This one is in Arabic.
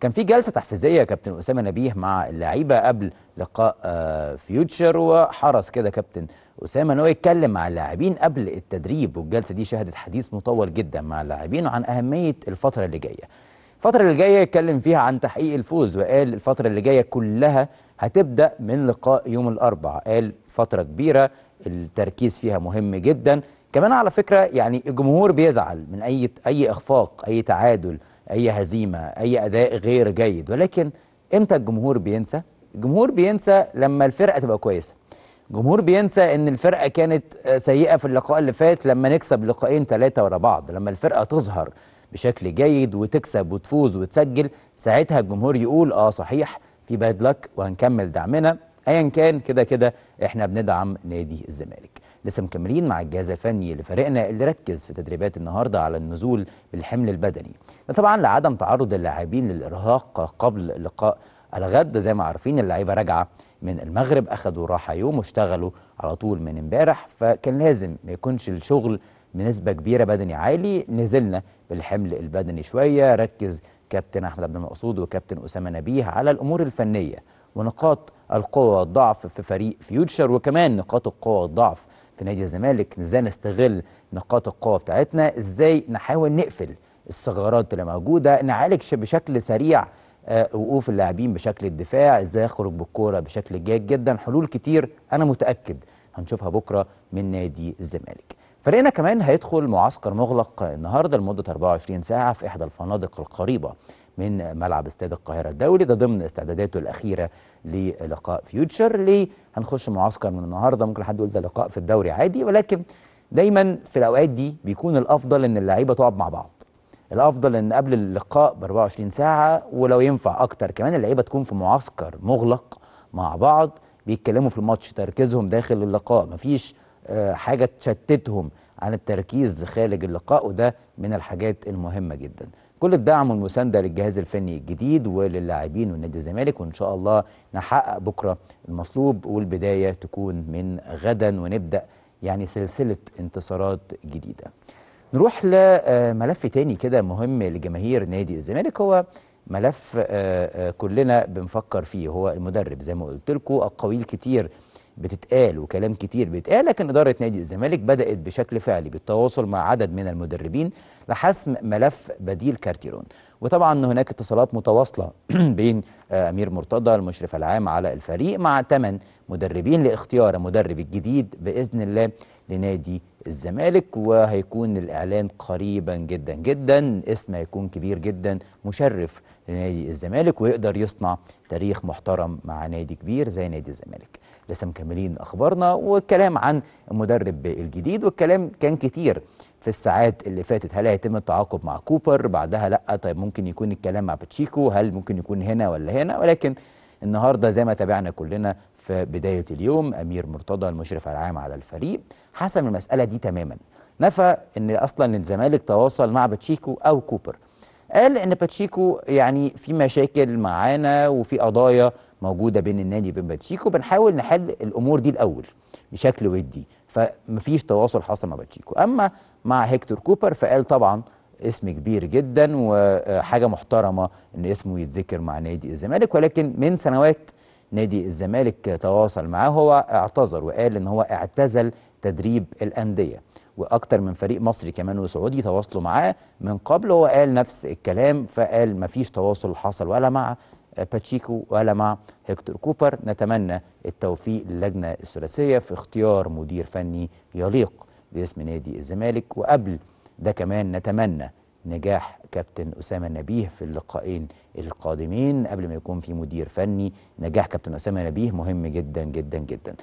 كان في جلسه تحفيزيه كابتن اسامه نبيه مع اللعيبه قبل لقاء آه، فيوتشر وحرص كده كابتن اسامه ان هو يتكلم مع اللاعبين قبل التدريب والجلسه دي شهدت حديث مطول جدا مع اللاعبين عن اهميه الفتره اللي جايه. الفتره اللي جايه يتكلم فيها عن تحقيق الفوز وقال الفتره اللي جايه كلها هتبدا من لقاء يوم الاربعاء، قال فتره كبيره التركيز فيها مهم جدا، كمان على فكره يعني الجمهور بيزعل من اي اي اخفاق، اي تعادل اي هزيمه اي اداء غير جيد ولكن امتى الجمهور بينسى الجمهور بينسى لما الفرقه تبقى كويسه الجمهور بينسى ان الفرقه كانت آه، سيئه في اللقاء اللي فات لما نكسب لقاءين ثلاثه ورا بعض لما الفرقه تظهر بشكل جيد وتكسب وتفوز وتسجل ساعتها الجمهور يقول اه صحيح في باد لك وهنكمل دعمنا ايا كان كده كده احنا بندعم نادي الزمالك لسه مكملين مع الجهاز الفني لفريقنا اللي ركز في تدريبات النهارده على النزول بالحمل البدني ده طبعا لعدم تعرض اللاعبين للارهاق قبل لقاء الغد زي ما عارفين اللعيبه راجعه من المغرب اخذوا راحه يوم واشتغلوا على طول من امبارح فكان لازم ما يكونش الشغل بنسبه كبيره بدني عالي نزلنا بالحمل البدني شويه ركز كابتن احمد عبد المقصود وكابتن اسامه نبيه على الامور الفنيه ونقاط القوة والضعف في فريق فيوتشر وكمان نقاط القوة والضعف في نادي الزمالك ازاي نستغل نقاط القوه بتاعتنا ازاي نحاول نقفل الثغرات اللي موجوده نعالج بشكل سريع آه، وقوف اللاعبين بشكل الدفاع ازاي يخرج بالكوره بشكل جيد جدا حلول كتير انا متاكد هنشوفها بكره من نادي الزمالك فريقنا كمان هيدخل معسكر مغلق النهارده لمده 24 ساعه في احدى الفنادق القريبه من ملعب استاد القاهرة الدولي ده ضمن استعداداته الأخيرة للقاء فيوتشر ليه هنخش معسكر من النهاردة ممكن حد يقول ده لقاء في الدوري عادي ولكن دايما في الأوقات دي بيكون الأفضل إن اللعيبة تقعد مع بعض الافضل ان قبل اللقاء ب 24 ساعه ولو ينفع اكتر كمان اللعيبه تكون في معسكر مغلق مع بعض بيتكلموا في الماتش تركيزهم داخل اللقاء مفيش آه، حاجه تشتتهم عن التركيز خارج اللقاء وده من الحاجات المهمه جدا كل الدعم والمسانده للجهاز الفني الجديد وللاعبين ونادي الزمالك وان شاء الله نحقق بكره المطلوب والبدايه تكون من غدا ونبدا يعني سلسله انتصارات جديده. نروح لملف آه، تاني كده مهم لجماهير نادي الزمالك هو ملف آه، آه، كلنا بنفكر فيه هو المدرب زي ما قلت لكم اقاويل كتير بتتقال وكلام كتير بيتقال لكن إدارة نادي الزمالك بدأت بشكل فعلي بالتواصل مع عدد من المدربين لحسم ملف بديل كارتيرون وطبعا هناك اتصالات متواصلة بين آه، أمير مرتضى المشرف العام على الفريق مع ثمان مدربين لاختيار المدرب الجديد بإذن الله لنادي الزمالك وهيكون الاعلان قريبا جدا جدا اسم هيكون كبير جدا مشرف لنادي الزمالك ويقدر يصنع تاريخ محترم مع نادي كبير زي نادي الزمالك لسه مكملين اخبارنا والكلام عن المدرب الجديد والكلام كان كتير في الساعات اللي فاتت هل هيتم التعاقد مع كوبر بعدها لا طيب ممكن يكون الكلام مع باتشيكو هل ممكن يكون هنا ولا هنا ولكن النهارده زي ما تابعنا كلنا في بداية اليوم أمير مرتضى المشرف العام على الفريق حسم المسألة دي تماما نفى أن أصلا الزمالك تواصل مع باتشيكو أو كوبر قال ان باتشيكو يعني في مشاكل معانا وفي قضايا موجوده بين النادي وبين باتشيكو بنحاول نحل الامور دي الاول بشكل ودي فمفيش تواصل حصل مع باتشيكو اما مع هيكتور كوبر فقال طبعا اسم كبير جدا وحاجه محترمه ان اسمه يتذكر مع نادي الزمالك ولكن من سنوات نادي الزمالك تواصل معاه هو اعتذر وقال ان هو اعتزل تدريب الانديه واكتر من فريق مصري كمان وسعودي تواصلوا معاه من قبل هو قال نفس الكلام فقال مفيش تواصل حصل ولا مع باتشيكو ولا مع هيكتور كوبر نتمنى التوفيق للجنه الثلاثيه في اختيار مدير فني يليق باسم نادي الزمالك وقبل ده كمان نتمنى نجاح كابتن أسامة نبيه في اللقاءين القادمين قبل ما يكون في مدير فني نجاح كابتن أسامة نبيه مهم جدا جدا جدا